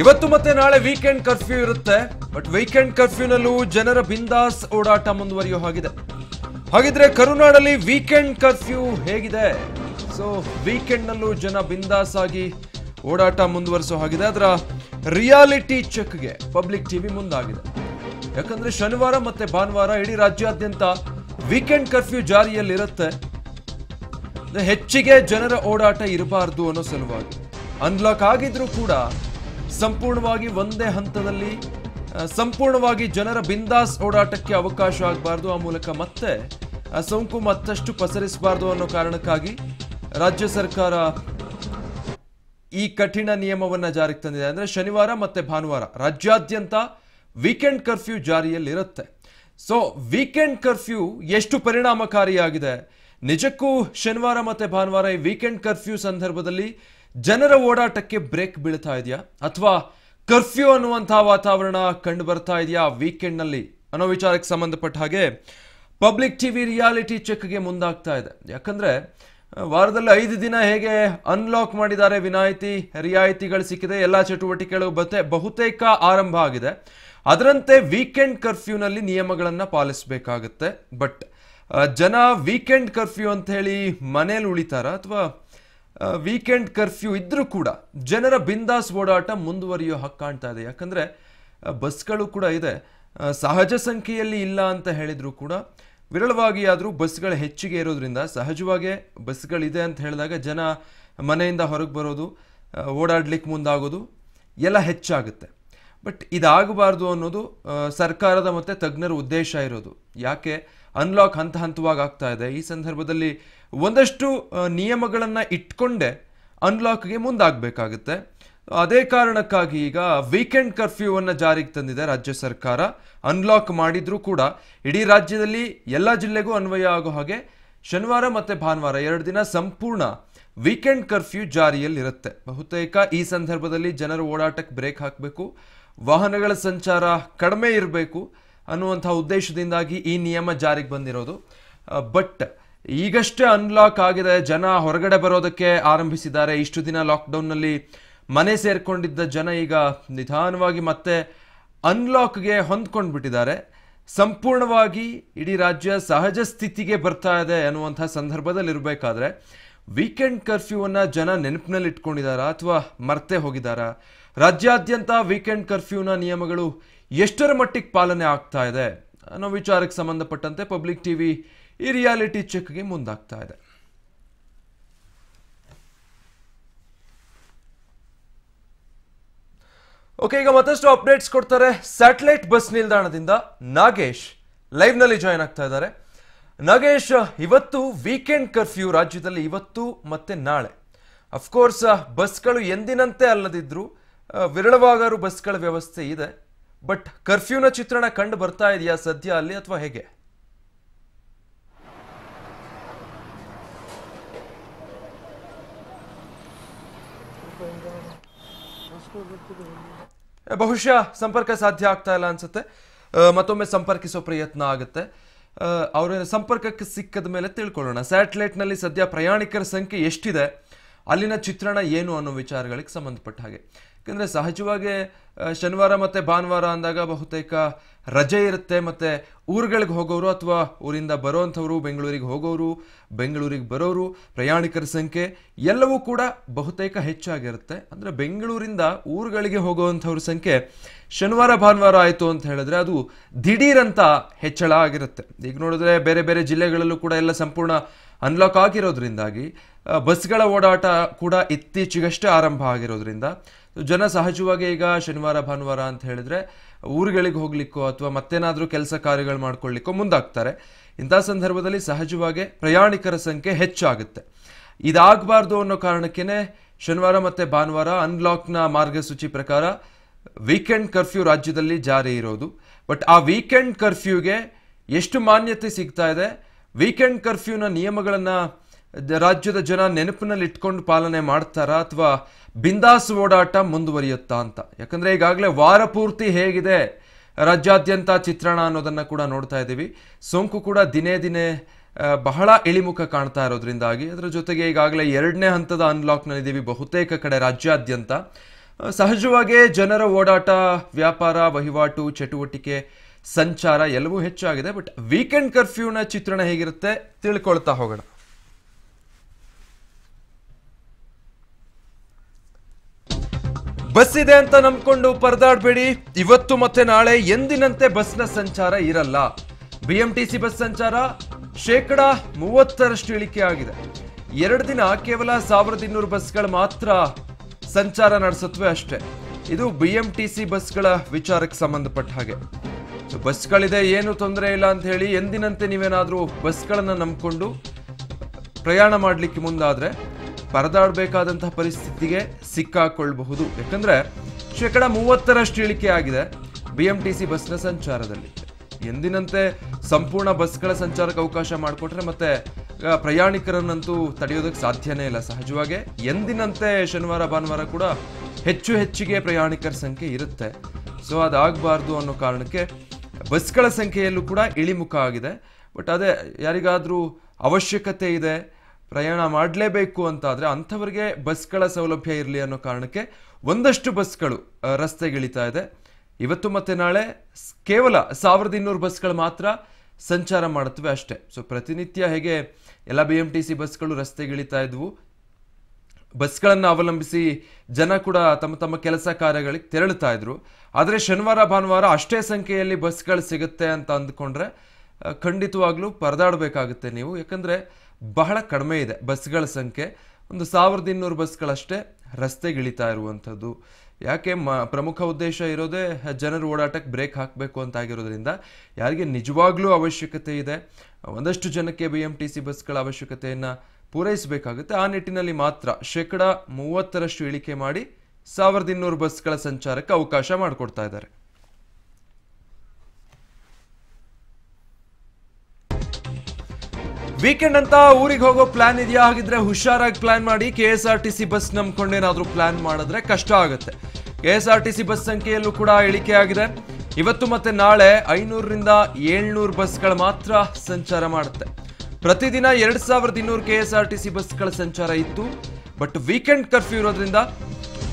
ಇವತ್ತು ಮತ್ತೆ ನಾಳೆ ವೀಕೆಂಡ್ ಕರ್ಫ್ಯೂ ಇರುತ್ತೆ ಬಟ್ ವೀಕೆಂಡ್ ಕರ್ಫ್ಯೂನಲ್ಲೂ ಜನರ ಬಿಂದಾಸ್ ಓಡಾಟ ಮುಂದುವರಿಯೋ ಹಾಗಿದೆ ಹಾಗಿದ್ರೆ ಕರುನಾಡಲ್ಲಿ ವೀಕೆಂಡ್ ಕರ್ಫ್ಯೂ ಹೇಗಿದೆ ಸೊ ವೀಕೆಂಡ್ ನಲ್ಲೂ ಜನ ಬಿಂದಾಸ್ ಆಗಿ ಓಡಾಟ ಮುಂದುವರಿಸೋ ಹಾಗಿದೆ ಅದರ ರಿಯಾಲಿಟಿ ಚೆಕ್ಗೆ ಪಬ್ಲಿಕ್ ಟಿವಿ ಮುಂದಾಗಿದೆ ಯಾಕಂದ್ರೆ ಶನಿವಾರ ಮತ್ತೆ ಭಾನುವಾರ ಇಡೀ ರಾಜ್ಯಾದ್ಯಂತ ವೀಕೆಂಡ್ ಕರ್ಫ್ಯೂ ಜಾರಿಯಲ್ಲಿರುತ್ತೆ ಹೆಚ್ಚಿಗೆ ಜನರ ಓಡಾಟ ಇರಬಾರ್ದು ಅನ್ನೋ ಸಲುವಾಗಿ ಅನ್ಲಾಕ್ ಆಗಿದ್ರೂ ಕೂಡ ಸಂಪೂರ್ಣವಾಗಿ ಒಂದೇ ಹಂತದಲ್ಲಿ ಸಂಪೂರ್ಣವಾಗಿ ಜನರ ಬಿಂದಾಸ್ ಓಡಾಟಕ್ಕೆ ಅವಕಾಶ ಆಗಬಾರ್ದು ಆ ಮೂಲಕ ಮತ್ತೆ ಸೋಂಕು ಮತ್ತಷ್ಟು ಪಸರಿಸಬಾರ್ದು ಅನ್ನೋ ಕಾರಣಕ್ಕಾಗಿ ರಾಜ್ಯ ಸರ್ಕಾರ ಈ ಕಠಿಣ ನಿಯಮವನ್ನು ಜಾರಿಗೆ ತಂದಿದೆ ಅಂದ್ರೆ ಶನಿವಾರ ಮತ್ತೆ ಭಾನುವಾರ ರಾಜ್ಯಾದ್ಯಂತ ವೀಕೆಂಡ್ ಕರ್ಫ್ಯೂ ಜಾರಿಯಲ್ಲಿರುತ್ತೆ ಸೊ ವೀಕೆಂಡ್ ಕರ್ಫ್ಯೂ ಎಷ್ಟು ಪರಿಣಾಮಕಾರಿಯಾಗಿದೆ ನಿಜಕ್ಕೂ ಶನಿವಾರ ಮತ್ತೆ ಭಾನುವಾರ ಈ ವೀಕೆಂಡ್ ಕರ್ಫ್ಯೂ ಸಂದರ್ಭದಲ್ಲಿ ಜನರ ಓಡಾಟಕ್ಕೆ ಬ್ರೇಕ್ ಬೀಳ್ತಾ ಇದೆಯಾ ಅಥವಾ ಕರ್ಫ್ಯೂ ಅನ್ನುವಂತಹ ವಾತಾವರಣ ಕಂಡು ಬರ್ತಾ ಇದೆಯಾ ವೀಕೆಂಡ್ನಲ್ಲಿ ಅನ್ನೋ ವಿಚಾರಕ್ಕೆ ಸಂಬಂಧಪಟ್ಟ ಹಾಗೆ ಪಬ್ಲಿಕ್ ಟಿವಿ ರಿಯಾಲಿಟಿ ಚೆಕ್ಗೆ ಮುಂದಾಗ್ತಾ ಇದೆ ಯಾಕಂದರೆ ವಾರದಲ್ಲಿ ಐದು ದಿನ ಹೇಗೆ ಅನ್ಲಾಕ್ ಮಾಡಿದ್ದಾರೆ ವಿನಾಯಿತಿ ರಿಯಾಯಿತಿಗಳು ಸಿಕ್ಕಿದೆ ಎಲ್ಲ ಚಟುವಟಿಕೆಗಳು ಬತ್ತೆ ಬಹುತೇಕ ಆರಂಭ ಆಗಿದೆ ಅದರಂತೆ ವೀಕೆಂಡ್ ಕರ್ಫ್ಯೂನಲ್ಲಿ ನಿಯಮಗಳನ್ನು ಪಾಲಿಸಬೇಕಾಗತ್ತೆ ಬಟ್ ಜನ ವೀಕೆಂಡ್ ಕರ್ಫ್ಯೂ ಅಂತ ಹೇಳಿ ಮನೇಲಿ ಉಳಿತಾರ ಅಥವಾ ವೀಕೆಂಡ್ ಕರ್ಫ್ಯೂ ಇದ್ದರೂ ಕೂಡ ಜನರ ಬಿಂದಾಸ್ ಓಡಾಟ ಮುಂದುವರಿಯೋ ಹಕ್ಕು ಕಾಣ್ತಾ ಇದೆ ಯಾಕಂದರೆ ಬಸ್ಗಳು ಕೂಡ ಇದೆ ಸಹಜ ಸಂಖ್ಯೆಯಲ್ಲಿ ಇಲ್ಲ ಅಂತ ಹೇಳಿದರೂ ಕೂಡ ವಿರಳವಾಗಿ ಆದರೂ ಬಸ್ಗಳು ಹೆಚ್ಚಿಗೆ ಇರೋದ್ರಿಂದ ಸಹಜವಾಗೇ ಬಸ್ಗಳಿದೆ ಅಂತ ಹೇಳಿದಾಗ ಜನ ಮನೆಯಿಂದ ಹೊರಗೆ ಬರೋದು ಓಡಾಡ್ಲಿಕ್ಕೆ ಮುಂದಾಗೋದು ಎಲ್ಲ ಹೆಚ್ಚಾಗುತ್ತೆ ಬಟ್ ಇದಾಗಬಾರ್ದು ಅನ್ನೋದು ಸರ್ಕಾರದ ಮತ್ತು ತಜ್ಞರ ಉದ್ದೇಶ ಇರೋದು ಯಾಕೆ ಅನ್ಲಾಕ್ ಹಂತ ಹಂತವಾಗಿ ಆಗ್ತಾ ಇದೆ ಈ ಸಂದರ್ಭದಲ್ಲಿ ಒಂದಷ್ಟು ನಿಯಮಗಳನ್ನು ಇಟ್ಕೊಂಡೆ ಅನ್ಲಾಕ್ಗೆ ಮುಂದಾಗಬೇಕಾಗುತ್ತೆ ಅದೇ ಕಾರಣಕ್ಕಾಗಿ ಈಗ ವೀಕೆಂಡ್ ಕರ್ಫ್ಯೂವನ್ನು ಜಾರಿಗೆ ತಂದಿದೆ ರಾಜ್ಯ ಸರ್ಕಾರ ಅನ್ಲಾಕ್ ಮಾಡಿದರೂ ಕೂಡ ಇಡೀ ರಾಜ್ಯದಲ್ಲಿ ಎಲ್ಲ ಜಿಲ್ಲೆಗೂ ಅನ್ವಯ ಆಗೋ ಹಾಗೆ ಶನಿವಾರ ಮತ್ತು ಭಾನುವಾರ ಎರಡು ದಿನ ಸಂಪೂರ್ಣ ವೀಕೆಂಡ್ ಕರ್ಫ್ಯೂ ಜಾರಿಯಲ್ಲಿರುತ್ತೆ ಬಹುತೇಕ ಈ ಸಂದರ್ಭದಲ್ಲಿ ಜನರು ಓಡಾಟಕ್ಕೆ ಬ್ರೇಕ್ ಹಾಕಬೇಕು ವಾಹನಗಳ ಸಂಚಾರ ಕಡಿಮೆ ಇರಬೇಕು ಅನ್ನುವಂಥ ಉದ್ದೇಶದಿಂದಾಗಿ ಈ ನಿಯಮ ಜಾರಿಗೆ ಬಂದಿರೋದು ಬಟ್ ಈಗಷ್ಟೇ ಅನ್ಲಾಕ್ ಆಗಿದೆ ಜನ ಹೊರಗಡೆ ಬರೋದಕ್ಕೆ ಆರಂಭಿಸಿದ್ದಾರೆ ಇಷ್ಟು ದಿನ ಲಾಕ್ಡೌನ್ನಲ್ಲಿ ಮನೆ ಸೇರಿಕೊಂಡಿದ್ದ ಜನ ಈಗ ನಿಧಾನವಾಗಿ ಮತ್ತೆ ಅನ್ಲಾಕ್ಗೆ ಹೊಂದ್ಕೊಂಡು ಬಿಟ್ಟಿದ್ದಾರೆ ಸಂಪೂರ್ಣವಾಗಿ ಇಡೀ ರಾಜ್ಯ ಸಹಜ ಸ್ಥಿತಿಗೆ ಬರ್ತಾ ಇದೆ ಅನ್ನುವಂಥ ಸಂದರ್ಭದಲ್ಲಿರಬೇಕಾದ್ರೆ ವೀಕೆಂಡ್ ಕರ್ಫ್ಯೂವನ್ನು ಜನ ನೆನಪಿನಲ್ಲಿ ಅಥವಾ ಮರ್ತೆ ಹೋಗಿದ್ದಾರಾ ರಾಜ್ಯಾದ್ಯಂತ ವೀಕೆಂಡ್ ಕರ್ಫ್ಯೂನ ನಿಯಮಗಳು ಎಷ್ಟರ ಮಟ್ಟಿಗೆ ಪಾಲನೆ ಆಗ್ತಾ ಇದೆ ಅನ್ನೋ ವಿಚಾರಕ್ಕೆ ಸಂಬಂಧಪಟ್ಟಂತೆ ಪಬ್ಲಿಕ್ ಟಿ ವಿ ಈ ರಿಯಾಲಿಟಿ ಚೆಕ್ಗೆ ಮುಂದಾಗ್ತಾ ಇದೆ ಓಕೆ ಈಗ ಮತ್ತಷ್ಟು ಅಪ್ಡೇಟ್ಸ್ ಕೊಡ್ತಾರೆ ಸ್ಯಾಟಲೈಟ್ ಬಸ್ ನಿಲ್ದಾಣದಿಂದ ನಾಗೇಶ್ ನಲ್ಲಿ ಜಾಯ್ನ್ ಆಗ್ತಾ ಇದ್ದಾರೆ ನಾಗೇಶ್ ಇವತ್ತು ವೀಕೆಂಡ್ ಕರ್ಫ್ಯೂ ರಾಜ್ಯದಲ್ಲಿ ಇವತ್ತು ಮತ್ತೆ ನಾಳೆ ಅಫ್ಕೋರ್ಸ್ ಬಸ್ಗಳು ಎಂದಿನಂತೆ ಅಲ್ಲದಿದ್ರು ವಿರಳವಾಗಾರು ಬಸ್ಗಳ ವ್ಯವಸ್ಥೆ ಇದೆ ಬಟ್ ಕರ್ಫ್ಯೂನ ಚಿತ್ರಣ ಕಂಡು ಬರ್ತಾ ಇದೆಯಾ ಸದ್ಯ ಅಲ್ಲಿ ಅಥವಾ ಹೇಗೆ ಬಹುಶಃ ಸಂಪರ್ಕ ಸಾಧ್ಯ ಆಗ್ತಾ ಇಲ್ಲ ಅನ್ಸುತ್ತೆ ಮತ್ತೊಮ್ಮೆ ಸಂಪರ್ಕಿಸೋ ಪ್ರಯತ್ನ ಆಗುತ್ತೆ ಅವರ ಸಂಪರ್ಕಕ್ಕೆ ಸಿಕ್ಕದ ಮೇಲೆ ತಿಳ್ಕೊಳ್ಳೋಣ ನಲ್ಲಿ ಸದ್ಯ ಪ್ರಯಾಣಿಕರ ಸಂಖ್ಯೆ ಎಷ್ಟಿದೆ ಅಲ್ಲಿನ ಚಿತ್ರಣ ಏನು ಅನ್ನೋ ವಿಚಾರಗಳಿಗೆ ಸಂಬಂಧಪಟ್ಟ ಹಾಗೆ ಯಾಕೆಂದರೆ ಸಹಜವಾಗಿ ಶನಿವಾರ ಮತ್ತು ಭಾನುವಾರ ಅಂದಾಗ ಬಹುತೇಕ ರಜೆ ಇರುತ್ತೆ ಮತ್ತು ಊರುಗಳಿಗೆ ಹೋಗೋರು ಅಥವಾ ಊರಿಂದ ಬರೋವಂಥವ್ರು ಬೆಂಗಳೂರಿಗೆ ಹೋಗೋರು ಬೆಂಗಳೂರಿಗೆ ಬರೋರು ಪ್ರಯಾಣಿಕರ ಸಂಖ್ಯೆ ಎಲ್ಲವೂ ಕೂಡ ಬಹುತೇಕ ಹೆಚ್ಚಾಗಿರುತ್ತೆ ಅಂದರೆ ಬೆಂಗಳೂರಿಂದ ಊರುಗಳಿಗೆ ಹೋಗೋವಂಥವ್ರ ಸಂಖ್ಯೆ ಶನಿವಾರ ಭಾನುವಾರ ಆಯಿತು ಅಂತ ಹೇಳಿದ್ರೆ ಅದು ದಿಢೀರಂತ ಹೆಚ್ಚಳ ಆಗಿರುತ್ತೆ ಈಗ ನೋಡಿದ್ರೆ ಬೇರೆ ಬೇರೆ ಜಿಲ್ಲೆಗಳಲ್ಲೂ ಕೂಡ ಎಲ್ಲ ಸಂಪೂರ್ಣ ಅನ್ಲಾಕ್ ಆಗಿರೋದ್ರಿಂದಾಗಿ ಬಸ್ಗಳ ಓಡಾಟ ಕೂಡ ಇತ್ತೀಚೆಗಷ್ಟೇ ಆರಂಭ ಆಗಿರೋದ್ರಿಂದ ಜನ ಸಹಜವಾಗಿ ಈಗ ಶನಿವಾರ ಭಾನುವಾರ ಅಂತ ಹೇಳಿದ್ರೆ ಊರುಗಳಿಗೆ ಹೋಗ್ಲಿಕ್ಕೋ ಅಥವಾ ಮತ್ತೇನಾದರೂ ಕೆಲಸ ಕಾರ್ಯಗಳು ಮಾಡ್ಕೊಳ್ಳಿಕ್ಕೋ ಮುಂದಾಗ್ತಾರೆ ಇಂಥ ಸಂದರ್ಭದಲ್ಲಿ ಸಹಜವಾಗಿ ಪ್ರಯಾಣಿಕರ ಸಂಖ್ಯೆ ಹೆಚ್ಚಾಗುತ್ತೆ ಇದಾಗಬಾರ್ದು ಅನ್ನೋ ಕಾರಣಕ್ಕೇನೆ ಶನಿವಾರ ಮತ್ತು ಭಾನುವಾರ ಅನ್ಲಾಕ್ನ ಮಾರ್ಗಸೂಚಿ ಪ್ರಕಾರ ವೀಕೆಂಡ್ ಕರ್ಫ್ಯೂ ರಾಜ್ಯದಲ್ಲಿ ಜಾರಿ ಇರೋದು ಬಟ್ ಆ ವೀಕೆಂಡ್ ಕರ್ಫ್ಯೂಗೆ ಎಷ್ಟು ಮಾನ್ಯತೆ ಸಿಗ್ತಾ ಇದೆ ವೀಕೆಂಡ್ ಕರ್ಫ್ಯೂನ ನಿಯಮಗಳನ್ನು ರಾಜ್ಯದ ಜನ ನೆನಪಿನಲ್ಲಿ ಇಟ್ಕೊಂಡು ಪಾಲನೆ ಮಾಡ್ತಾರಾ ಅಥವಾ ಬಿಂದಾಸ್ ಓಡಾಟ ಮುಂದುವರಿಯುತ್ತಾ ಅಂತ ಯಾಕಂದರೆ ಈಗಾಗಲೇ ವಾರ ಪೂರ್ತಿ ಹೇಗಿದೆ ರಾಜ್ಯಾದ್ಯಂತ ಚಿತ್ರಣ ಅನ್ನೋದನ್ನು ಕೂಡ ನೋಡ್ತಾ ಇದ್ದೀವಿ ಸೋಂಕು ಕೂಡ ದಿನೇ ದಿನೇ ಬಹಳ ಇಳಿಮುಖ ಕಾಣ್ತಾ ಇರೋದ್ರಿಂದಾಗಿ ಅದರ ಜೊತೆಗೆ ಈಗಾಗಲೇ ಎರಡನೇ ಹಂತದ ಅನ್ಲಾಕ್ನಲ್ಲಿದ್ದೀವಿ ಬಹುತೇಕ ಕಡೆ ರಾಜ್ಯಾದ್ಯಂತ ಸಹಜವಾಗಿಯೇ ಜನರ ಓಡಾಟ ವ್ಯಾಪಾರ ವಹಿವಾಟು ಚಟುವಟಿಕೆ ಸಂಚಾರ ಎಲ್ಲವೂ ಹೆಚ್ಚಾಗಿದೆ ಬಟ್ ವೀಕೆಂಡ್ ಕರ್ಫ್ಯೂನ ಚಿತ್ರಣ ಹೇಗಿರುತ್ತೆ ತಿಳ್ಕೊಳ್ತಾ ಹೋಗೋಣ ಬಸ್ ಇದೆ ಅಂತ ನಂಬ್ಕೊಂಡು ಪರದಾಡಬೇಡಿ ಇವತ್ತು ಮತ್ತೆ ನಾಳೆ ಎಂದಿನಂತೆ ಬಸ್ನ ಸಂಚಾರ ಇರಲ್ಲ ಬಿಎಂಟಿಸಿ ಬಸ್ ಸಂಚಾರ ಶೇಕಡ ಮೂವತ್ತರಷ್ಟು ಇಳಿಕೆ ಆಗಿದೆ ಎರಡು ದಿನ ಕೇವಲ ಸಾವಿರದ ಇನ್ನೂರು ಬಸ್ಗಳು ಮಾತ್ರ ಸಂಚಾರ ನಡೆಸುತ್ತವೆ ಅಷ್ಟೇ ಇದು ಬಿಎಂಟಿಸಿ ಬಸ್ಗಳ ವಿಚಾರಕ್ಕೆ ಸಂಬಂಧಪಟ್ಟ ಹಾಗೆ ಬಸ್ಗಳಿದೆ ಏನು ತೊಂದರೆ ಇಲ್ಲ ಅಂತ ಹೇಳಿ ಎಂದಿನಂತೆ ನೀವೇನಾದರೂ ಬಸ್ಗಳನ್ನು ನಂಬಿಕೊಂಡು ಪ್ರಯಾಣ ಮಾಡಲಿಕ್ಕೆ ಮುಂದಾದರೆ ಪರದಾಡಬೇಕಾದಂತಹ ಪರಿಸ್ಥಿತಿಗೆ ಸಿಕ್ಕಾಕೊಳ್ಬಹುದು ಯಾಕಂದರೆ ಶೇಕಡ ಮೂವತ್ತರಷ್ಟು ಇಳಿಕೆ ಆಗಿದೆ ಬಿ ಎಂ ಟಿ ಸಿ ಬಸ್ನ ಸಂಚಾರದಲ್ಲಿ ಎಂದಿನಂತೆ ಸಂಪೂರ್ಣ ಬಸ್ಗಳ ಸಂಚಾರಕ್ಕೆ ಅವಕಾಶ ಮಾಡಿಕೊಟ್ರೆ ಮತ್ತೆ ಪ್ರಯಾಣಿಕರನ್ನಂತೂ ತಡೆಯೋದಕ್ಕೆ ಸಾಧ್ಯನೇ ಇಲ್ಲ ಸಹಜವಾಗಿ ಎಂದಿನಂತೆ ಶನಿವಾರ ಭಾನುವಾರ ಕೂಡ ಹೆಚ್ಚು ಹೆಚ್ಚಿಗೆ ಪ್ರಯಾಣಿಕರ ಸಂಖ್ಯೆ ಇರುತ್ತೆ ಸೊ ಅದಾಗಬಾರ್ದು ಅನ್ನೋ ಕಾರಣಕ್ಕೆ ಬಸ್ಗಳ ಸಂಖ್ಯೆಯಲ್ಲೂ ಕೂಡ ಇಳಿಮುಖ ಆಗಿದೆ ಬಟ್ ಅದೇ ಯಾರಿಗಾದರೂ ಅವಶ್ಯಕತೆ ಇದೆ ಪ್ರಯಾಣ ಮಾಡಲೇಬೇಕು ಅಂತಾದರೆ ಅಂಥವ್ರಿಗೆ ಬಸ್ಗಳ ಸೌಲಭ್ಯ ಇರಲಿ ಅನ್ನೋ ಕಾರಣಕ್ಕೆ ಒಂದಷ್ಟು ಬಸ್ಗಳು ರಸ್ತೆಗಿಳಿತಾ ಇದೆ ಇವತ್ತು ಮತ್ತು ನಾಳೆ ಕೇವಲ ಸಾವಿರದ ಇನ್ನೂರು ಬಸ್ಗಳು ಮಾತ್ರ ಸಂಚಾರ ಮಾಡುತ್ತವೆ ಅಷ್ಟೇ ಸೊ ಪ್ರತಿನಿತ್ಯ ಹೇಗೆ ಎಲ್ಲ ಬಿ ಎಂ ಟಿ ಸಿ ಬಸ್ಗಳು ರಸ್ತೆಗಿಳಿತಾ ಇದ್ವು ಬಸ್ಗಳನ್ನು ಅವಲಂಬಿಸಿ ಜನ ಕೂಡ ತಮ್ಮ ತಮ್ಮ ಕೆಲಸ ಕಾರ್ಯಗಳಿಗೆ ತೆರಳುತ್ತಾ ಇದ್ರು ಆದರೆ ಶನಿವಾರ ಭಾನುವಾರ ಅಷ್ಟೇ ಸಂಖ್ಯೆಯಲ್ಲಿ ಬಸ್ಗಳು ಸಿಗುತ್ತೆ ಅಂತ ಅಂದ್ಕೊಂಡ್ರೆ ಖಂಡಿತವಾಗ್ಲೂ ಪರದಾಡಬೇಕಾಗುತ್ತೆ ನೀವು ಯಾಕಂದ್ರೆ ಬಹಳ ಕಡಿಮೆ ಇದೆ ಬಸ್ಗಳ ಸಂಖ್ಯೆ ಒಂದು ಸಾವಿರದ ಇನ್ನೂರು ಬಸ್ಗಳಷ್ಟೇ ರಸ್ತೆಗಿಳಿತಾ ಇರುವಂಥದ್ದು ಯಾಕೆ ಮ ಪ್ರಮುಖ ಉದ್ದೇಶ ಇರೋದೇ ಜನರು ಓಡಾಟಕ್ಕೆ ಬ್ರೇಕ್ ಹಾಕಬೇಕು ಅಂತ ಆಗಿರೋದ್ರಿಂದ ಯಾರಿಗೆ ನಿಜವಾಗ್ಲೂ ಅವಶ್ಯಕತೆ ಇದೆ ಒಂದಷ್ಟು ಜನಕ್ಕೆ ಬಿ ಎಮ್ ಟಿ ಸಿ ಬಸ್ಗಳ ಅವಶ್ಯಕತೆಯನ್ನು ಪೂರೈಸಬೇಕಾಗುತ್ತೆ ಆ ನಿಟ್ಟಿನಲ್ಲಿ ಮಾತ್ರ ಶೇಕಡ ಮೂವತ್ತರಷ್ಟು ಇಳಿಕೆ ಮಾಡಿ ಸಾವಿರದ ಇನ್ನೂರು ಬಸ್ಗಳ ಸಂಚಾರಕ್ಕೆ ಅವಕಾಶ ಮಾಡಿಕೊಡ್ತಾ ಇದ್ದಾರೆ ವೀಕೆಂಡ್ ಅಂತ ಊರಿಗೆ ಹೋಗೋ ಪ್ಲಾನ್ ಇದೆಯಾ ಹಾಗಿದ್ರೆ ಹುಷಾರಾಗಿ ಪ್ಲಾನ್ ಮಾಡಿ K S R T C bus ನಂಬ್ಕೊಂಡೇನಾದ್ರೂ ಪ್ಲಾನ್ ಮಾಡಿದ್ರೆ ಕಷ್ಟ ಆಗುತ್ತೆ K S R T C bus ಸಂಖ್ಯೆಯಲ್ಲೂ ಕೂಡ ಇಳಿಕೆ ಆಗಿದೆ ಇವತ್ತು ಮತ್ತೆ ನಾಳೆ ಐನೂರರಿಂದ ಏಳ್ನೂರು ಬಸ್ಗಳು ಮಾತ್ರ ಸಂಚಾರ ಮಾಡುತ್ತೆ ಪ್ರತಿದಿನ ಎರಡು ಸಾವಿರದ ಇನ್ನೂರು K S R T C ಬಸ್ಗಳ ಸಂಚಾರ ಇತ್ತು ಬಟ್ ವೀಕೆಂಡ್ ಕರ್ಫ್ಯೂ ಇರೋದ್ರಿಂದ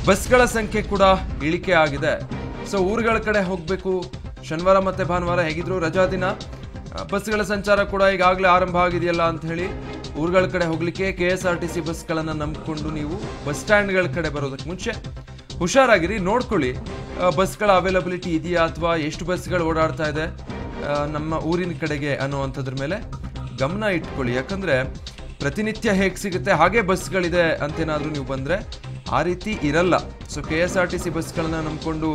ಬಸ್ಗಳ ಸಂಖ್ಯೆ ಕೂಡ ಇಳಿಕೆ ಆಗಿದೆ ಸೊ ಊರುಗಳ ಕಡೆ ಹೋಗಬೇಕು ಶನಿವಾರ ಮತ್ತು ಭಾನುವಾರ ಹೇಗಿದ್ರು ರಜಾ ದಿನ ಬಸ್ಗಳ ಸಂಚಾರ ಕೂಡ ಈಗಾಗಲೇ ಆರಂಭ ಆಗಿದೆಯಲ್ಲ ಅಂತ ಹೇಳಿ ಊರುಗಳ ಕಡೆ ಹೋಗಲಿಕ್ಕೆ K S R T C ಬಸ್ಗಳನ್ನು ನಂಬಿಕೊಂಡು ನೀವು ಬಸ್ ಸ್ಟ್ಯಾಂಡ್ಗಳ ಕಡೆ ಬರೋದಕ್ಕೆ ಮುಂಚೆ ಹುಷಾರಾಗಿರಿ ನೋಡ್ಕೊಳ್ಳಿ ಬಸ್ಗಳ ಅವೈಲಬಿಲಿಟಿ ಇದೆಯಾ ಅಥವಾ ಎಷ್ಟು ಬಸ್ಗಳು ಓಡಾಡ್ತಾ ಇದೆ ನಮ್ಮ ಊರಿನ ಕಡೆಗೆ ಅನ್ನುವಂಥದ್ರ ಮೇಲೆ ಗಮನ ಇಟ್ಕೊಳ್ಳಿ ಯಾಕಂದರೆ ಪ್ರತಿನಿತ್ಯ ಹೇಗೆ ಸಿಗುತ್ತೆ ಹಾಗೆ ಬಸ್ಗಳಿದೆ ಅಂತೇನಾದರೂ ನೀವು ಬಂದರೆ ಆ ರೀತಿ ಇರಲ್ಲ so K S R T C ಬಸ್ಗಳನ್ನ ನಂಬಿಕೊಂಡು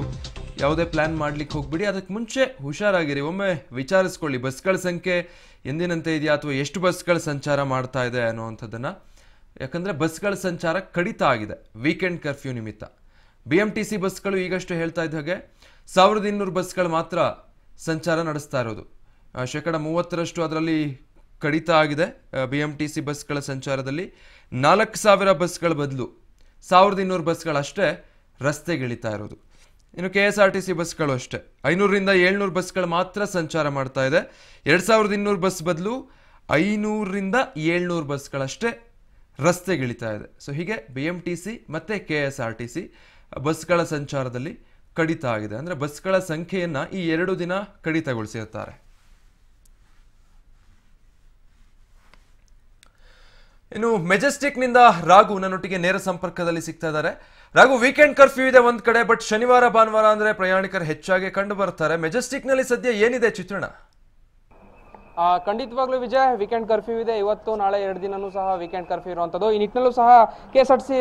ಯಾವುದೇ ಪ್ಲ್ಯಾನ್ ಮಾಡ್ಲಿಕ್ಕೆ ಹೋಗ್ಬಿಡಿ ಅದಕ್ಕೆ ಮುಂಚೆ ಹುಷಾರಾಗಿರಿ ಒಮ್ಮೆ ವಿಚಾರಿಸ್ಕೊಳ್ಳಿ ಬಸ್ಗಳ ಸಂಖ್ಯೆ ಎಂದಿನಂತೆ ಇದೆಯಾ ಅಥವಾ ಎಷ್ಟು ಬಸ್ಗಳ ಸಂಚಾರ ಮಾಡ್ತಾ ಇದೆ ಅನ್ನೋವಂಥದ್ದನ್ನು ಯಾಕಂದರೆ ಬಸ್ಗಳ ಸಂಚಾರ ಕಡಿತ ಆಗಿದೆ ವೀಕೆಂಡ್ ಕರ್ಫ್ಯೂ ನಿಮಿತ್ತ ಬಿ ಎಂ ಟಿ ಸಿ ಬಸ್ಗಳು ಈಗಷ್ಟು ಹೇಳ್ತಾ ಇದ್ದ ಹಾಗೆ ಸಾವಿರದ ಇನ್ನೂರು ಬಸ್ಗಳು ಮಾತ್ರ ಸಂಚಾರ ನಡೆಸ್ತಾ ಇರೋದು ಶೇಕಡ ಮೂವತ್ತರಷ್ಟು ಅದರಲ್ಲಿ ಕಡಿತ ಆಗಿದೆ ಬಿ ಎಂ ಟಿ ಸಿ ಬಸ್ಗಳ ಸಂಚಾರದಲ್ಲಿ ನಾಲ್ಕು ಸಾವಿರ ಬಸ್ಗಳ ಬದಲು ಸಾವಿರದ ಇನ್ನೂರು ಬಸ್ಗಳಷ್ಟೇ ರಸ್ತೆಗಿಳಿತಾ ಇರೋದು ಇನ್ನು K S R T C ಬಸ್ಗಳು ಅಷ್ಟೇ ಐನೂರರಿಂದ ಏಳ್ನೂರು ಬಸ್ಗಳು ಮಾತ್ರ ಸಂಚಾರ ಮಾಡ್ತಾ ಇದೆ ಎರಡು ಸಾವಿರದ ಇನ್ನೂರು ಬಸ್ ಬದಲು ಐನೂರರಿಂದ ಏಳ್ನೂರು ಬಸ್ಗಳಷ್ಟೇ ರಸ್ತೆಗಿಳಿತಾ ಇದೆ ಸೊ ಹೀಗೆ ಬಿ ಎಂ ಟಿ ಸಿ ಮತ್ತು K S R T C ಬಸ್ಗಳ ಸಂಚಾರದಲ್ಲಿ ಕಡಿತ ಆಗಿದೆ ಅಂದರೆ ಬಸ್ಗಳ ಸಂಖ್ಯೆಯನ್ನು ಈ ಎರಡು ದಿನ ಕಡಿತಗೊಳಿಸಿರ್ತಾರೆ ಇನ್ನು ನಿಂದ ರಾಘು ನನ್ನೊಟ್ಟಿಗೆ ನೇರ ಸಂಪರ್ಕದಲ್ಲಿ ಸಿಗ್ತಾ ಇದ್ದಾರೆ ರಾಘು ವೀಕೆಂಡ್ ಕರ್ಫ್ಯೂ ಇದೆ ಒಂದು ಕಡೆ ಬಟ್ ಶನಿವಾರ ಭಾನುವಾರ ಅಂದ್ರೆ ಪ್ರಯಾಣಿಕರು ಹೆಚ್ಚಾಗಿ ಕಂಡು ಬರ್ತಾರೆ ನಲ್ಲಿ ಸದ್ಯ ಏನಿದೆ ಚಿತ್ರಣ ಖಂಡಿತವಾಗ್ಲೂ ವಿಜಯ್ ವೀಕೆಂಡ್ ಕರ್ಫ್ಯೂ ಇದೆ ಇವತ್ತು ನಾಳೆ ಎರಡು ದಿನನೂ ಸಹ ವೀಕೆಂಡ್ ಕರ್ಫ್ಯೂ ಇರುವಂತದ್ದು ಈ ನಿಟ್ಟಿನಲ್ಲೂ ಸಹ K S R C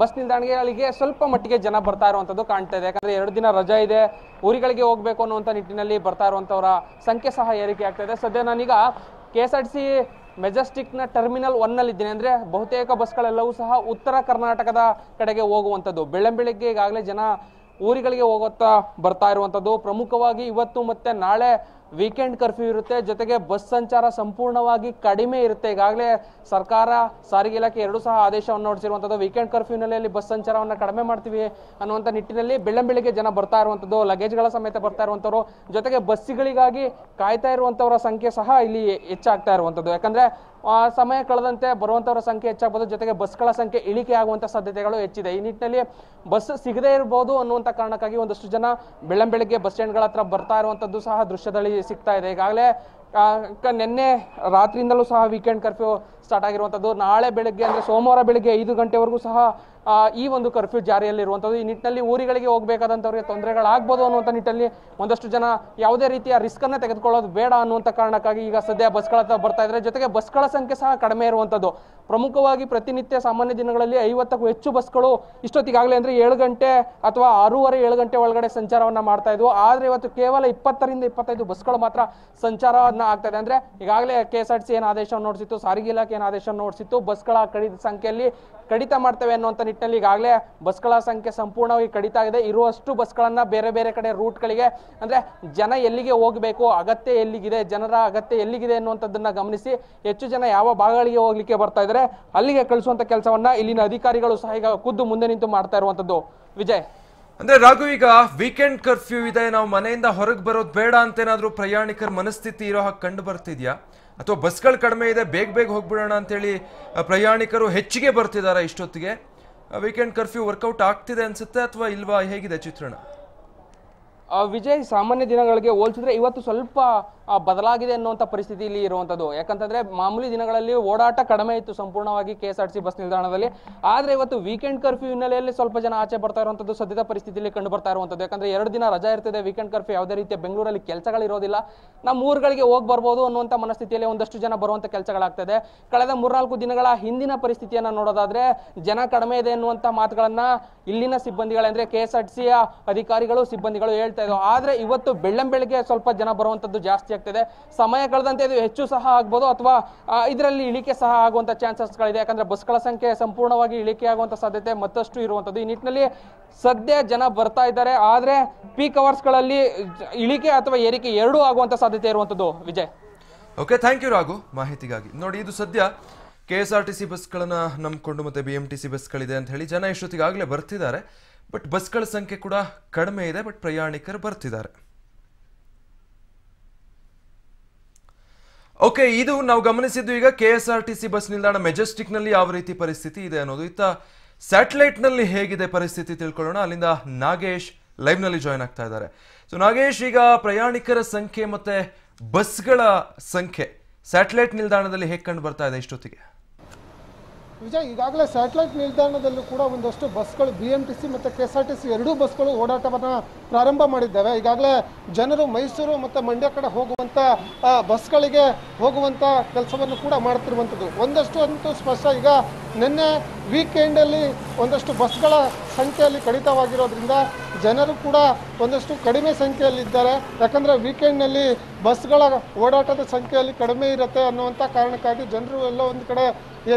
bus ನಿಲ್ದಾಣಗೆ ಅಲ್ಲಿಗೆ ಸ್ವಲ್ಪ ಮಟ್ಟಿಗೆ ಜನ ಬರ್ತಾ ಇರುವಂತದ್ದು ಕಾಣ್ತಾ ಇದೆ ಯಾಕಂದ್ರೆ ಎರಡು ದಿನ ರಜಾ ಇದೆ ಊರಿಗಳಿಗೆ ಹೋಗ್ಬೇಕು ಅನ್ನುವಂತ ನಿಟ್ಟಿನಲ್ಲಿ ಬರ್ತಾ ಇರುವಂತವರ ಸಂಖ್ಯೆ ಸಹ ಏರಿಕೆ ಆಗ್ತಾ ಇದೆ ಸದ್ಯ ನಾನೀಗ K S R T C ಮೆಜೆಸ್ಟಿಕ್ನ ಟರ್ಮಿನಲ್ ಒನ್ನಲ್ಲಿದ್ದೀನಿ ಅಂದರೆ ಬಹುತೇಕ ಬಸ್ಗಳೆಲ್ಲವೂ ಸಹ ಉತ್ತರ ಕರ್ನಾಟಕದ ಕಡೆಗೆ ಹೋಗುವಂಥದ್ದು ಬೆಳಿಗ್ಗೆ ಈಗಾಗಲೇ ಜನ ಊರುಗಳಿಗೆ ಹೋಗುತ್ತಾ ಬರ್ತಾ ಇರುವಂಥದ್ದು ಪ್ರಮುಖವಾಗಿ ಇವತ್ತು ಮತ್ತು ನಾಳೆ ವೀಕೆಂಡ್ ಕರ್ಫ್ಯೂ ಇರುತ್ತೆ ಜೊತೆಗೆ ಬಸ್ ಸಂಚಾರ ಸಂಪೂರ್ಣವಾಗಿ ಕಡಿಮೆ ಇರುತ್ತೆ ಈಗಾಗಲೇ ಸರ್ಕಾರ ಸಾರಿಗೆ ಇಲಾಖೆ ಎರಡು ಸಹ ಆದೇಶವನ್ನು ಹೊರಡಿಸಿರುವಂಥದ್ದು ವೀಕೆಂಡ್ ಕರ್ಫ್ಯೂನಲ್ಲಿ ಅಲ್ಲಿ ಬಸ್ ಸಂಚಾರವನ್ನು ಕಡಿಮೆ ಮಾಡ್ತೀವಿ ಅನ್ನುವಂಥ ನಿಟ್ಟಿನಲ್ಲಿ ಬೆಳ್ಳಂಬೆಳಿಗ್ಗೆ ಜನ ಬರ್ತಾ ಇರುವಂಥದ್ದು ಲಗೇಜ್ಗಳ ಸಮೇತ ಬರ್ತಾ ಇರುವಂಥವ್ರು ಜೊತೆಗೆ ಬಸ್ಸುಗಳಿಗಾಗಿ ಕಾಯ್ತಾ ಇರುವಂಥವರ ಸಂಖ್ಯೆ ಸಹ ಇಲ್ಲಿ ಹೆಚ್ಚಾಗ್ತಾ ಇರುವಂಥದ್ದು ಯಾಕಂದರೆ ಸಮಯ ಕಳೆದಂತೆ ಬರುವಂಥವರ ಸಂಖ್ಯೆ ಹೆಚ್ಚಾಗ್ಬೋದು ಜೊತೆಗೆ ಬಸ್ಗಳ ಸಂಖ್ಯೆ ಇಳಿಕೆ ಆಗುವಂಥ ಸಾಧ್ಯತೆಗಳು ಹೆಚ್ಚಿದೆ ಈ ನಿಟ್ಟಿನಲ್ಲಿ ಬಸ್ ಸಿಗದೇ ಇರ್ಬೋದು ಅನ್ನುವಂಥ ಕಾರಣಕ್ಕಾಗಿ ಒಂದಷ್ಟು ಜನ ಬೆಳ್ಳಂಬೆಳಿಗ್ಗೆ ಬಸ್ ಸ್ಟ್ಯಾಂಡ್ಗಳ ಹತ್ರ ಬರ್ತಾ ಇರುವಂಥದ್ದು ಸಹ ದೃಶ್ಯದಲ್ಲಿ ಸಿಗ್ತಾ ಇದೆ ಈಗಾಗಲೇ ನಿನ್ನೆ ರಾತ್ರಿಯಿಂದಲೂ ಸಹ ವೀಕೆಂಡ್ ಕರ್ಫ್ಯೂ ಸ್ಟಾರ್ಟ್ ಆಗಿರುವಂಥದ್ದು ನಾಳೆ ಬೆಳಗ್ಗೆ ಅಂದರೆ ಸೋಮವಾರ ಬೆಳಗ್ಗೆ ಐದು ಗಂಟೆವರೆಗೂ ಸಹ ಈ ಒಂದು ಕರ್ಫ್ಯೂ ಜಾರಿಯಲ್ಲಿರುವಂಥದ್ದು ಈ ನಿಟ್ಟಿನಲ್ಲಿ ಊರಿಗಳಿಗೆ ಹೋಗಬೇಕಾದಂಥವ್ರಿಗೆ ತೊಂದರೆಗಳಾಗ್ಬೋದು ಅನ್ನುವಂಥ ನಿಟ್ಟಿನಲ್ಲಿ ಒಂದಷ್ಟು ಜನ ಯಾವುದೇ ರೀತಿಯ ರಿಸ್ಕನ್ನು ತೆಗೆದುಕೊಳ್ಳೋದು ಬೇಡ ಅನ್ನುವಂಥ ಕಾರಣಕ್ಕಾಗಿ ಈಗ ಸದ್ಯ ಬಸ್ಗಳ ಬರ್ತಾ ಇದ್ದಾರೆ ಜೊತೆಗೆ ಬಸ್ಗಳ ಸಂಖ್ಯೆ ಸಹ ಕಡಿಮೆ ಇರುವಂಥದ್ದು ಪ್ರಮುಖವಾಗಿ ಪ್ರತಿನಿತ್ಯ ಸಾಮಾನ್ಯ ದಿನಗಳಲ್ಲಿ ಐವತ್ತಕ್ಕೂ ಹೆಚ್ಚು ಬಸ್ಗಳು ಇಷ್ಟೊತ್ತಿಗಾಗಲೇ ಅಂದರೆ ಏಳು ಗಂಟೆ ಅಥವಾ ಆರೂವರೆ ಏಳು ಗಂಟೆ ಒಳಗಡೆ ಸಂಚಾರವನ್ನು ಮಾಡ್ತಾ ಇದ್ವು ಆದರೆ ಇವತ್ತು ಕೇವಲ ಇಪ್ಪತ್ತರಿಂದ ಇಪ್ಪತ್ತೈದು ಬಸ್ಗಳು ಮಾತ್ರ ಸಂಚಾರ ಆಗ್ತದೆ ಅಂದ್ರೆ ಈಗಾಗಲೇ ಕೆ ಎಸ್ ಆರ್ ಸಿ ಏನು ಆದೇಶವನ್ನು ನೋಡಿಸಿತ್ತು ಸಾರಿಗೆ ಇಲಾಖೆ ಏನು ಆದೇಶವನ್ನು ನೋಡಿಸಿತ್ತು ಬಸ್ಗಳ ಕಡಿತ ಸಂಖ್ಯೆಯಲ್ಲಿ ಕಡಿತ ಮಾಡ್ತವೆ ಅನ್ನುವಂಥ ನಿಟ್ಟಿನಲ್ಲಿ ಈಗಾಗಲೇ ಬಸ್ಗಳ ಸಂಖ್ಯೆ ಸಂಪೂರ್ಣವಾಗಿ ಕಡಿತ ಆಗಿದೆ ಇರುವಷ್ಟು ಬಸ್ಗಳನ್ನ ಬೇರೆ ಬೇರೆ ಕಡೆ ರೂಟ್ಗಳಿಗೆ ಅಂದ್ರೆ ಜನ ಎಲ್ಲಿಗೆ ಹೋಗಬೇಕು ಅಗತ್ಯ ಎಲ್ಲಿಗಿದೆ ಜನರ ಅಗತ್ಯ ಎಲ್ಲಿಗಿದೆ ಅನ್ನುವಂಥದ್ದನ್ನು ಗಮನಿಸಿ ಹೆಚ್ಚು ಜನ ಯಾವ ಭಾಗಗಳಿಗೆ ಹೋಗ್ಲಿಕ್ಕೆ ಬರ್ತಾ ಇದ್ದಾರೆ ಅಲ್ಲಿಗೆ ಕಳಿಸುವಂತ ಕೆಲಸವನ್ನ ಇಲ್ಲಿನ ಅಧಿಕಾರಿಗಳು ಸಹ ಈಗ ಖುದ್ದು ಮುಂದೆ ನಿಂತು ಮಾಡ್ತಾ ಇರುವಂಥದ್ದು ವಿಜಯ್ ಅಂದ್ರೆ ರಾಘು ಈಗ ವೀಕೆಂಡ್ ಕರ್ಫ್ಯೂ ಇದೆ ನಾವು ಮನೆಯಿಂದ ಹೊರಗೆ ಬರೋದು ಬೇಡ ಅಂತೇನಾದರೂ ಪ್ರಯಾಣಿಕರ ಮನಸ್ಥಿತಿ ಇರೋ ಹಾಗೆ ಕಂಡು ಬರ್ತಿದ್ಯಾ ಅಥವಾ ಬಸ್ಗಳು ಕಡಿಮೆ ಇದೆ ಬೇಗ ಬೇಗ ಹೋಗ್ಬಿಡೋಣ ಅಂತೇಳಿ ಪ್ರಯಾಣಿಕರು ಹೆಚ್ಚಿಗೆ ಬರ್ತಿದ್ದಾರೆ ಇಷ್ಟೊತ್ತಿಗೆ ವೀಕೆಂಡ್ ಕರ್ಫ್ಯೂ ವರ್ಕೌಟ್ ಆಗ್ತಿದೆ ಅನ್ಸುತ್ತೆ ಅಥವಾ ಇಲ್ವಾ ಹೇಗಿದೆ ಚಿತ್ರಣ ವಿಜಯ್ ಸಾಮಾನ್ಯ ದಿನಗಳಿಗೆ ಹೋಲಿಸಿದ್ರೆ ಇವತ್ತು ಸ್ವಲ್ಪ ಬದಲಾಗಿದೆ ಅನ್ನುವಂಥ ಪರಿಸ್ಥಿತಿಯಲ್ಲಿ ಇರುವಂಥದ್ದು ಯಾಕಂತಂದರೆ ಮಾಮೂಲಿ ದಿನಗಳಲ್ಲಿ ಓಡಾಟ ಕಡಿಮೆ ಇತ್ತು ಸಂಪೂರ್ಣವಾಗಿ K S R C bus ನಿಲ್ದಾಣದಲ್ಲಿ ಆದರೆ ಇವತ್ತು ವೀಕೆಂಡ್ ಕರ್ಫ್ಯೂ ಹಿನ್ನೆಲೆಯಲ್ಲಿ ಸ್ವಲ್ಪ ಜನ ಆಚೆ ಬರ್ತಾ ಇರುವಂಥದ್ದು ಸದ್ಯದ ಪರಿಸ್ಥಿತಿಯಲ್ಲಿ ಕಂಡು ಬರ್ತಾ ಇರುವಂಥದ್ದು ಯಾಕಂದರೆ ಎರಡು ದಿನ ರಜಾ ಇರ್ತದೆ ವೀಕೆಂಡ್ ಕರ್ಫ್ಯೂ ಯಾವುದೇ ರೀತಿಯ ಬೆಂಗಳೂರಲ್ಲಿ ಕೆಲಸಗಳಿರೋದಿಲ್ಲ ನಮ್ಮ ಊರುಗಳಿಗೆ ಹೋಗಿ ಬರ್ಬೋದು ಅನ್ನುವಂಥ ಮನಸ್ಥಿತಿಯಲ್ಲಿ ಒಂದಷ್ಟು ಜನ ಬರುವಂಥ ಕೆಲಸಗಳಾಗ್ತದೆ ಕಳೆದ ಮೂರ್ನಾಲ್ಕು ದಿನಗಳ ಹಿಂದಿನ ಪರಿಸ್ಥಿತಿಯನ್ನು ನೋಡೋದಾದರೆ ಜನ ಕಡಿಮೆ ಇದೆ ಎನ್ನುವಂಥ ಮಾತುಗಳನ್ನು ಇಲ್ಲಿನ ಸಿಬ್ಬಂದಿಗಳಂದರೆ ಕೆ ಎಸ್ ಆರ್ ಟಿ ಸಿಯ ಅಧಿಕಾರಿಗಳು ಸಿಬ್ಬಂದಿಗಳು ಹೇಳ್ತಾ ಇದ್ದವು ಆದರೆ ಇವತ್ತು ಬೆಳ್ಳಂಬೆಳಗ್ಗೆ ಸ್ವಲ್ಪ ಜನ ಬರುವಂಥದ್ದು ಜಾಸ್ತಿ ಜಾಸ್ತಿ ಸಮಯ ಕಳೆದಂತೆ ಇದು ಹೆಚ್ಚು ಸಹ ಆಗ್ಬೋದು ಅಥವಾ ಇದರಲ್ಲಿ ಇಳಿಕೆ ಸಹ ಆಗುವಂಥ ಚಾನ್ಸಸ್ಗಳಿದೆ ಯಾಕಂದರೆ ಬಸ್ಗಳ ಸಂಖ್ಯೆ ಸಂಪೂರ್ಣವಾಗಿ ಇಳಿಕೆ ಆಗುವಂಥ ಸಾಧ್ಯತೆ ಮತ್ತಷ್ಟು ಇರುವಂಥದ್ದು ಈ ನಿಟ್ಟಿನಲ್ಲಿ ಸದ್ಯ ಜನ ಬರ್ತಾ ಇದ್ದಾರೆ ಆದರೆ ಪೀಕ್ ಅವರ್ಸ್ ಗಳಲ್ಲಿ ಇಳಿಕೆ ಅಥವಾ ಏರಿಕೆ ಎರಡೂ ಆಗುವಂಥ ಸಾಧ್ಯತೆ ಇರುವಂಥದ್ದು Vijay okay thank you Raghu ಮಾಹಿತಿಗಾಗಿ ನೋಡಿ ಇದು ಸದ್ಯ K S R T C ಬಸ್ಗಳನ್ನು ನಂಬಿಕೊಂಡು ಮತ್ತೆ ಬಿ ಎಮ್ ಟಿ ಸಿ ಬಸ್ಗಳಿದೆ ಅಂತ ಹೇಳಿ ಜನ ಆಗಲೇ ಬರ್ತಿದ್ದಾರೆ ಬಟ್ ಬಸ್ಗಳ ಸಂಖ್ಯೆ ಕೂಡ ಕಡಿಮೆ ಇದೆ ಬಟ್ ಪ್ರಯಾಣಿಕರು ಬರ್ತಿದ್ದಾರೆ ಓಕೆ ಇದು ನಾವು ಗಮನಿಸಿದ್ದು ಈಗ K S R T C bus ನಿಲ್ದಾಣ ಮೆಜೆಸ್ಟಿಕ್ ನಲ್ಲಿ ಯಾವ ರೀತಿ ಪರಿಸ್ಥಿತಿ ಇದೆ ಅನ್ನೋದು ಇತ್ತ ಸ್ಯಾಟಲೈಟ್ ನಲ್ಲಿ ಹೇಗಿದೆ ಪರಿಸ್ಥಿತಿ ತಿಳ್ಕೊಳ್ಳೋಣ ಅಲ್ಲಿಂದ ನಾಗೇಶ್ ಲೈವ್ ನಲ್ಲಿ ಜಾಯ್ನ್ ಆಗ್ತಾ ಇದ್ದಾರೆ ಸೊ ನಾಗೇಶ್ ಈಗ ಪ್ರಯಾಣಿಕರ ಸಂಖ್ಯೆ ಮತ್ತೆ ಬಸ್ಗಳ ಸಂಖ್ಯೆ ಸ್ಯಾಟಲೈಟ್ ನಿಲ್ದಾಣದಲ್ಲಿ ಹೇಗೆ ಕಂಡು ಬರ್ತಾ ಇದೆ ಇಷ್ಟೊತ್ತಿಗೆ ವಿಜಯ್ ಈಗಾಗಲೇ ಸ್ಯಾಟಲೈಟ್ ನಿಲ್ದಾಣದಲ್ಲೂ ಕೂಡ ಒಂದಷ್ಟು ಬಸ್ಗಳು ಬಿ ಎಂ ಟಿ ಸಿ ಮತ್ತು K S R T C ಎರಡೂ ಬಸ್ಗಳು ಓಡಾಟವನ್ನು ಪ್ರಾರಂಭ ಮಾಡಿದ್ದಾವೆ ಈಗಾಗಲೇ ಜನರು ಮೈಸೂರು ಮತ್ತು ಮಂಡ್ಯ ಕಡೆ ಹೋಗುವಂಥ ಬಸ್ಗಳಿಗೆ ಹೋಗುವಂಥ ಕೆಲಸವನ್ನು ಕೂಡ ಮಾಡ್ತಿರುವಂಥದ್ದು ಒಂದಷ್ಟು ಅಂತೂ ಸ್ಪಷ್ಟ ಈಗ ನಿನ್ನೆ ವೀಕೆಂಡಲ್ಲಿ ಒಂದಷ್ಟು ಬಸ್ಗಳ ಸಂಖ್ಯೆಯಲ್ಲಿ ಕಡಿತವಾಗಿರೋದ್ರಿಂದ ಜನರು ಕೂಡ ಒಂದಷ್ಟು ಕಡಿಮೆ ಸಂಖ್ಯೆಯಲ್ಲಿದ್ದಾರೆ ಯಾಕಂದರೆ ವೀಕೆಂಡ್ನಲ್ಲಿ ಬಸ್ಗಳ ಓಡಾಟದ ಸಂಖ್ಯೆಯಲ್ಲಿ ಕಡಿಮೆ ಇರುತ್ತೆ ಅನ್ನುವಂಥ ಕಾರಣಕ್ಕಾಗಿ ಜನರು ಎಲ್ಲ ಒಂದು ಕಡೆ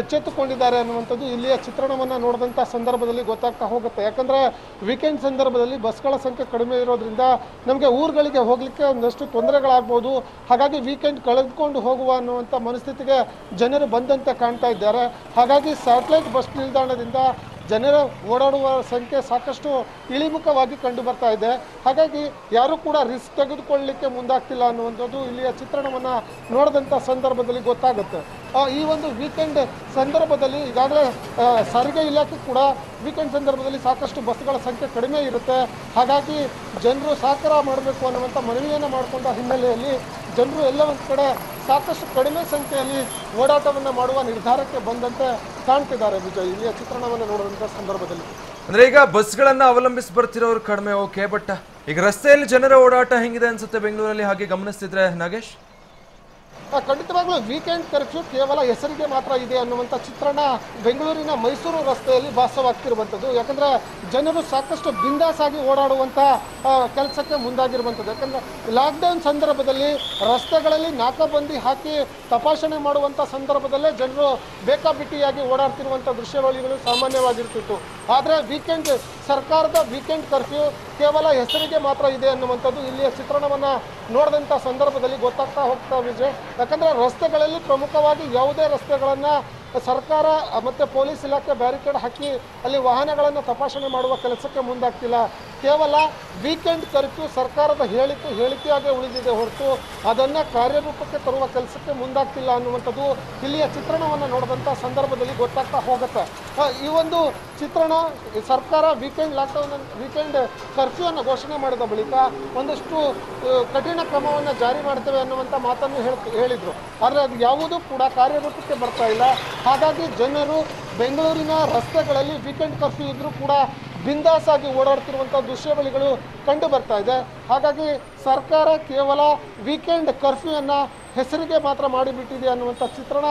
ಎಚ್ಚೆತ್ತುಕೊಂಡಿದ್ದಾರೆ ಅನ್ನುವಂಥದ್ದು ಇಲ್ಲಿಯ ಚಿತ್ರಣವನ್ನು ನೋಡಿದಂಥ ಸಂದರ್ಭದಲ್ಲಿ ಗೊತ್ತಾಗ್ತಾ ಹೋಗುತ್ತೆ ಯಾಕಂದರೆ ವೀಕೆಂಡ್ ಸಂದರ್ಭದಲ್ಲಿ ಬಸ್ಗಳ ಸಂಖ್ಯೆ ಕಡಿಮೆ ಇರೋದ್ರಿಂದ ನಮಗೆ ಊರುಗಳಿಗೆ ಹೋಗಲಿಕ್ಕೆ ಒಂದಷ್ಟು ತೊಂದರೆಗಳಾಗ್ಬೋದು ಹಾಗಾಗಿ ವೀಕೆಂಡ್ ಕಳೆದುಕೊಂಡು ಹೋಗುವ ಅನ್ನುವಂಥ ಮನಸ್ಥಿತಿಗೆ ಜನರು ಬಂದಂತೆ ಕಾಣ್ತಾ ಇದ್ದಾರೆ ಹಾಗಾಗಿ ಸ್ಯಾಟಲೈಟ್ ಬಸ್ ನಿಲ್ದಾಣದಿಂದ ಜನರ ಓಡಾಡುವ ಸಂಖ್ಯೆ ಸಾಕಷ್ಟು ಇಳಿಮುಖವಾಗಿ ಕಂಡು ಬರ್ತಾ ಇದೆ ಹಾಗಾಗಿ ಯಾರೂ ಕೂಡ ರಿಸ್ಕ್ ತೆಗೆದುಕೊಳ್ಳಲಿಕ್ಕೆ ಮುಂದಾಗ್ತಿಲ್ಲ ಅನ್ನುವಂಥದ್ದು ಇಲ್ಲಿಯ ಚಿತ್ರಣವನ್ನು ನೋಡಿದಂಥ ಸಂದರ್ಭದಲ್ಲಿ ಗೊತ್ತಾಗುತ್ತೆ ಈ ಒಂದು ವೀಕೆಂಡ್ ಸಂದರ್ಭದಲ್ಲಿ ಈಗಾಗಲೇ ಸಾರಿಗೆ ಇಲಾಖೆ ಕೂಡ ವೀಕೆಂಡ್ ಸಂದರ್ಭದಲ್ಲಿ ಸಾಕಷ್ಟು ಬಸ್ಗಳ ಸಂಖ್ಯೆ ಕಡಿಮೆ ಇರುತ್ತೆ ಹಾಗಾಗಿ ಜನರು ಸಹಕಾರ ಮಾಡಬೇಕು ಅನ್ನುವಂಥ ಮನವಿಯನ್ನು ಮಾಡಿಕೊಂಡ ಹಿನ್ನೆಲೆಯಲ್ಲಿ ಜನರು ಎಲ್ಲ ಒಂದು ಕಡೆ ಸಾಕಷ್ಟು ಕಡಿಮೆ ಸಂಖ್ಯೆಯಲ್ಲಿ ಓಡಾಟವನ್ನು ಮಾಡುವ ನಿರ್ಧಾರಕ್ಕೆ ಬಂದಂತೆ ಕಾಣ್ತಿದ್ದಾರೆ ವಿಜಯ್ ಇಲ್ಲಿಯ ಚಿತ್ರಣವನ್ನು ನೋಡುವಂತಹ ಸಂದರ್ಭದಲ್ಲಿ ಅಂದ್ರೆ ಈಗ ಬಸ್ಗಳನ್ನ ಅವಲಂಬಿಸಿ ಬರ್ತಿರೋರು ಕಡಿಮೆ ಓಕೆ ಬಟ್ ಈಗ ರಸ್ತೆಯಲ್ಲಿ ಜನರ ಓಡಾಟ ಹೆಂಗಿದೆ ಅನ್ಸುತ್ತೆ ಬೆಂಗಳೂರಲ್ಲಿ ಹಾಗೆ ಗಮನಿಸ್ತಿದ್ರೆ ನಾಗೇಶ್ ಖಂಡಿತವಾಗ್ಲೂ ವೀಕೆಂಡ್ ಕರ್ಫ್ಯೂ ಕೇವಲ ಹೆಸರಿಗೆ ಮಾತ್ರ ಇದೆ ಅನ್ನುವಂಥ ಚಿತ್ರಣ ಬೆಂಗಳೂರಿನ ಮೈಸೂರು ರಸ್ತೆಯಲ್ಲಿ ಭಾಸವಾಗ್ತಿರುವಂಥದ್ದು ಯಾಕಂದರೆ ಜನರು ಸಾಕಷ್ಟು ಬಿಂದಾಸಾಗಿ ಓಡಾಡುವಂಥ ಕೆಲಸಕ್ಕೆ ಮುಂದಾಗಿರುವಂಥದ್ದು ಯಾಕಂದರೆ ಲಾಕ್ಡೌನ್ ಸಂದರ್ಭದಲ್ಲಿ ರಸ್ತೆಗಳಲ್ಲಿ ನಾಕಾಬಂದಿ ಹಾಕಿ ತಪಾಸಣೆ ಮಾಡುವಂಥ ಸಂದರ್ಭದಲ್ಲೇ ಜನರು ಬೇಕಾಬಿಟ್ಟಿಯಾಗಿ ಓಡಾಡ್ತಿರುವಂಥ ದೃಶ್ಯಾವಳಿಗಳು ಸಾಮಾನ್ಯವಾಗಿರ್ತಿತ್ತು ಆದರೆ ವೀಕೆಂಡ್ ಸರ್ಕಾರದ ವೀಕೆಂಡ್ ಕರ್ಫ್ಯೂ ಕೇವಲ ಹೆಸರಿಗೆ ಮಾತ್ರ ಇದೆ ಅನ್ನುವಂಥದ್ದು ಇಲ್ಲಿಯ ಚಿತ್ರಣವನ್ನು ನೋಡಿದಂಥ ಸಂದರ್ಭದಲ್ಲಿ ಗೊತ್ತಾಗ್ತಾ ಹೋಗ್ತಾ ವಿಜಯ್ ಯಾಕಂದರೆ ರಸ್ತೆಗಳಲ್ಲಿ ಪ್ರಮುಖವಾಗಿ ಯಾವುದೇ ರಸ್ತೆಗಳನ್ನು ಸರ್ಕಾರ ಮತ್ತು ಪೊಲೀಸ್ ಇಲಾಖೆ ಬ್ಯಾರಿಕೇಡ್ ಹಾಕಿ ಅಲ್ಲಿ ವಾಹನಗಳನ್ನು ತಪಾಸಣೆ ಮಾಡುವ ಕೆಲಸಕ್ಕೆ ಮುಂದಾಗ್ತಿಲ್ಲ ಕೇವಲ ವೀಕೆಂಡ್ ಕರ್ಫ್ಯೂ ಸರ್ಕಾರದ ಹೇಳಿಕೆ ಹೇಳಿಕೆಯಾಗೇ ಉಳಿದಿದೆ ಹೊರತು ಅದನ್ನು ಕಾರ್ಯರೂಪಕ್ಕೆ ತರುವ ಕೆಲಸಕ್ಕೆ ಮುಂದಾಗ್ತಿಲ್ಲ ಅನ್ನುವಂಥದ್ದು ಇಲ್ಲಿಯ ಚಿತ್ರಣವನ್ನು ನೋಡಿದಂಥ ಸಂದರ್ಭದಲ್ಲಿ ಗೊತ್ತಾಗ್ತಾ ಹೋಗುತ್ತೆ ಈ ಒಂದು ಚಿತ್ರಣ ಸರ್ಕಾರ ವೀಕೆಂಡ್ ಲಾಕ್ಡೌನ್ ವೀಕೆಂಡ್ ಕರ್ಫ್ಯೂವನ್ನು ಘೋಷಣೆ ಮಾಡಿದ ಬಳಿಕ ಒಂದಷ್ಟು ಕಠಿಣ ಕ್ರಮವನ್ನು ಜಾರಿ ಮಾಡ್ತೇವೆ ಅನ್ನುವಂಥ ಮಾತನ್ನು ಹೇಳಿದ್ರು ಆದರೆ ಅದು ಯಾವುದೂ ಕೂಡ ಕಾರ್ಯರೂಪಕ್ಕೆ ಬರ್ತಾ ಇಲ್ಲ ಹಾಗಾಗಿ ಜನರು ಬೆಂಗಳೂರಿನ ರಸ್ತೆಗಳಲ್ಲಿ ವೀಕೆಂಡ್ ಕರ್ಫ್ಯೂ ಇದ್ದರೂ ಕೂಡ ಬಿಂದಾಸಾಗಿ ಓಡಾಡ್ತಿರುವಂತಹ ದೃಶ್ಯಾವಳಿಗಳು ಕಂಡು ಬರ್ತಾ ಇದೆ ಹಾಗಾಗಿ ಸರ್ಕಾರ ಕೇವಲ ವೀಕೆಂಡ್ ಅನ್ನ ಹೆಸರಿಗೆ ಮಾತ್ರ ಮಾಡಿಬಿಟ್ಟಿದೆ ಅನ್ನುವಂತ ಚಿತ್ರಣ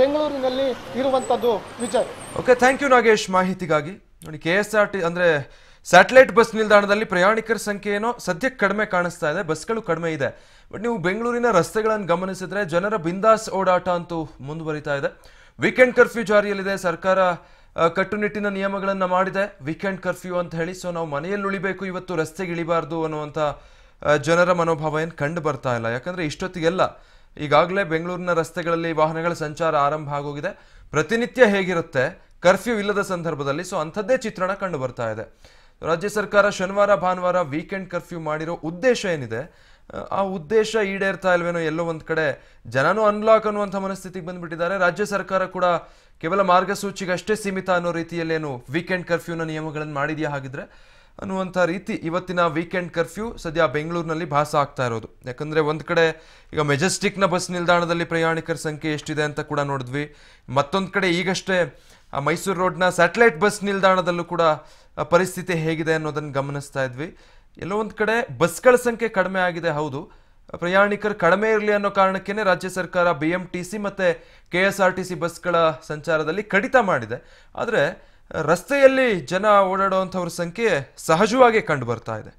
ಬೆಂಗಳೂರಿನಲ್ಲಿ ಇರುವಂತದ್ದು ವಿಚಾರ ಓಕೆ ಥ್ಯಾಂಕ್ ಯು ನಾಗೇಶ್ ಮಾಹಿತಿಗಾಗಿ ನೋಡಿ ಕೆ ಎಸ್ ಆರ್ ಟಿ ಅಂದರೆ ಸ್ಯಾಟಲೈಟ್ ಬಸ್ ನಿಲ್ದಾಣದಲ್ಲಿ ಪ್ರಯಾಣಿಕರ ಸಂಖ್ಯೆ ಏನೋ ಸದ್ಯಕ್ಕೆ ಕಡಿಮೆ ಕಾಣಿಸ್ತಾ ಇದೆ ಬಸ್ಗಳು ಕಡಿಮೆ ಇದೆ ಬಟ್ ನೀವು ಬೆಂಗಳೂರಿನ ರಸ್ತೆಗಳನ್ನು ಗಮನಿಸಿದ್ರೆ ಜನರ ಬಿಂದಾಸ್ ಓಡಾಟ ಅಂತೂ ಮುಂದುವರಿತಾ ಇದೆ ವೀಕೆಂಡ್ ಕರ್ಫ್ಯೂ ಜಾರಿಯಲ್ಲಿದೆ ಸರ್ಕಾರ ಕಟ್ಟುನಿಟ್ಟಿನ ನಿಯಮಗಳನ್ನು ಮಾಡಿದೆ ವೀಕೆಂಡ್ ಕರ್ಫ್ಯೂ ಅಂತ ಹೇಳಿ ಸೊ ನಾವು ಮನೆಯಲ್ಲಿ ಉಳಿಬೇಕು ಇವತ್ತು ರಸ್ತೆಗೆ ಇಳಿಬಾರ್ದು ಅನ್ನುವಂಥ ಜನರ ಮನೋಭಾವ ಏನು ಕಂಡು ಬರ್ತಾ ಇಲ್ಲ ಯಾಕಂದರೆ ಇಷ್ಟೊತ್ತಿಗೆಲ್ಲ ಈಗಾಗಲೇ ಬೆಂಗಳೂರಿನ ರಸ್ತೆಗಳಲ್ಲಿ ವಾಹನಗಳ ಸಂಚಾರ ಆರಂಭ ಆಗೋಗಿದೆ ಪ್ರತಿನಿತ್ಯ ಹೇಗಿರುತ್ತೆ ಕರ್ಫ್ಯೂ ಇಲ್ಲದ ಸಂದರ್ಭದಲ್ಲಿ ಸೊ ಅಂಥದ್ದೇ ಚಿತ್ರಣ ಕಂಡು ಬರ್ತಾ ಇದೆ ರಾಜ್ಯ ಸರ್ಕಾರ ಶನಿವಾರ ಭಾನುವಾರ ವೀಕೆಂಡ್ ಕರ್ಫ್ಯೂ ಮಾಡಿರೋ ಉದ್ದೇಶ ಏನಿದೆ ಆ ಉದ್ದೇಶ ಈಡೇರ್ತಾ ಇಲ್ವೇನೋ ಎಲ್ಲೋ ಒಂದು ಕಡೆ ಜನನೂ ಅನ್ಲಾಕ್ ಅನ್ನುವಂಥ ಮನಸ್ಥಿತಿಗೆ ಬಂದ್ಬಿಟ್ಟಿದ್ದಾರೆ ರಾಜ್ಯ ಸರ್ಕಾರ ಕೂಡ ಕೇವಲ ಮಾರ್ಗಸೂಚಿಗೆ ಅಷ್ಟೇ ಸೀಮಿತ ಅನ್ನೋ ಏನು ವೀಕೆಂಡ್ ಕರ್ಫ್ಯೂನ ನಿಯಮಗಳನ್ನು ಮಾಡಿದೆಯಾ ಹಾಗಿದ್ರೆ ಅನ್ನುವಂಥ ರೀತಿ ಇವತ್ತಿನ ವೀಕೆಂಡ್ ಕರ್ಫ್ಯೂ ಸದ್ಯ ಬೆಂಗಳೂರಿನಲ್ಲಿ ಭಾಸ ಆಗ್ತಾ ಇರೋದು ಯಾಕಂದರೆ ಒಂದು ಕಡೆ ಈಗ ಮೆಜೆಸ್ಟಿಕ್ನ ಬಸ್ ನಿಲ್ದಾಣದಲ್ಲಿ ಪ್ರಯಾಣಿಕರ ಸಂಖ್ಯೆ ಎಷ್ಟಿದೆ ಅಂತ ಕೂಡ ನೋಡಿದ್ವಿ ಮತ್ತೊಂದು ಕಡೆ ಈಗಷ್ಟೇ ಆ ಮೈಸೂರು ರೋಡ್ನ ಸ್ಯಾಟಲೈಟ್ ಬಸ್ ನಿಲ್ದಾಣದಲ್ಲೂ ಕೂಡ ಪರಿಸ್ಥಿತಿ ಹೇಗಿದೆ ಅನ್ನೋದನ್ನು ಗಮನಿಸ್ತಾ ಇದ್ವಿ ಎಲ್ಲೋ ಒಂದು ಕಡೆ ಬಸ್ಗಳ ಸಂಖ್ಯೆ ಕಡಿಮೆ ಆಗಿದೆ ಹೌದು ಪ್ರಯಾಣಿಕರು ಕಡಿಮೆ ಇರಲಿ ಅನ್ನೋ ಕಾರಣಕ್ಕೇನೆ ರಾಜ್ಯ ಸರ್ಕಾರ ಬಿ ಎಂ ಟಿ ಸಿ ಮತ್ತು K S R T C ಬಸ್ಗಳ ಸಂಚಾರದಲ್ಲಿ ಕಡಿತ ಮಾಡಿದೆ ಆದರೆ ರಸ್ತೆಯಲ್ಲಿ ಜನ ಓಡಾಡುವಂಥವ್ರ ಸಂಖ್ಯೆ ಸಹಜವಾಗಿ ಕಂಡು ಬರ್ತಾ ಇದೆ